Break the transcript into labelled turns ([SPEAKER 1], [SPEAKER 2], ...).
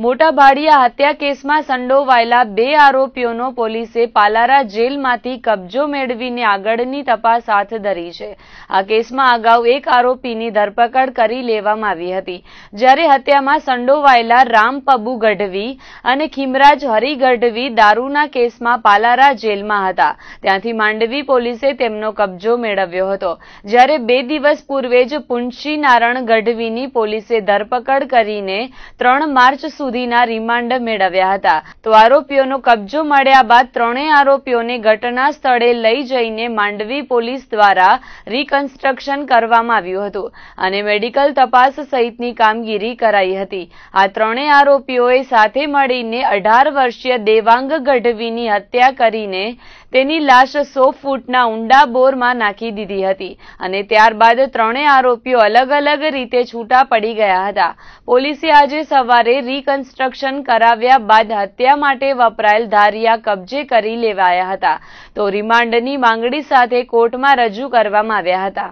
[SPEAKER 1] મોટા ભાડિયા હત્યા કેસમાં સંડોવાયેલા બે આરોપીઓનો પોલીસે પાલારા જેલમાંથી કબજો મેળવીને આગળની તપાસ હાથ ધરી છે આ કેસમાં અગાઉ એક આરોપીની ધરપકડ કરી લેવામાં આવી હતી જ્યારે હત્યામાં સંડોવાયેલા રામપબુ ગઢવી અને ખીમરાજ હરી ગઢવી દારૂના કેસમાં પાલારા જેલમાં હતા ત્યાંથી માંડવી પોલીસે તેમનો કબજો મેળવ્યો હતો જ્યારે બે દિવસ પૂર્વે જ પુંશી નારણ ગઢવીની પોલીસે ધરપકડ કરીને ત્રણ માર્ચ સુધીના રિમાન્ડ મેળવ્યા હતા તો આરોપીઓનો કબજો મળ્યા બાદ ત્રણેય આરોપીઓને ઘટના સ્થળે લઈ જઈને માંડવી પોલીસ દ્વારા રિકન્સ્ટ્રક્શન કરવામાં આવ્યું હતું અને મેડિકલ તપાસ સહિતની કામગીરી કરાઈ હતી આ ત્રણેય આરોપીઓએ સાથે મળીને અઢાર વર્ષીય દેવાંગ ગઢવીની હત્યા કરીને તેની લાશ સો ફૂટના ઊંડા બોરમાં નાખી દીધી હતી અને ત્યારબાદ ત્રણેય આરોપીઓ અલગ અલગ રીતે છૂટા પડી ગયા હતા પોલીસે આજે સવારે રીકન્સ્ટ્રક્શન કરાવ્યા બાદ હત્યા માટે વપરાયેલ ધારિયા કબજે કરી લેવાયા હતા તો રિમાન્ડની માંગણી સાથે કોર્ટમાં રજૂ કરવામાં આવ્યા હતા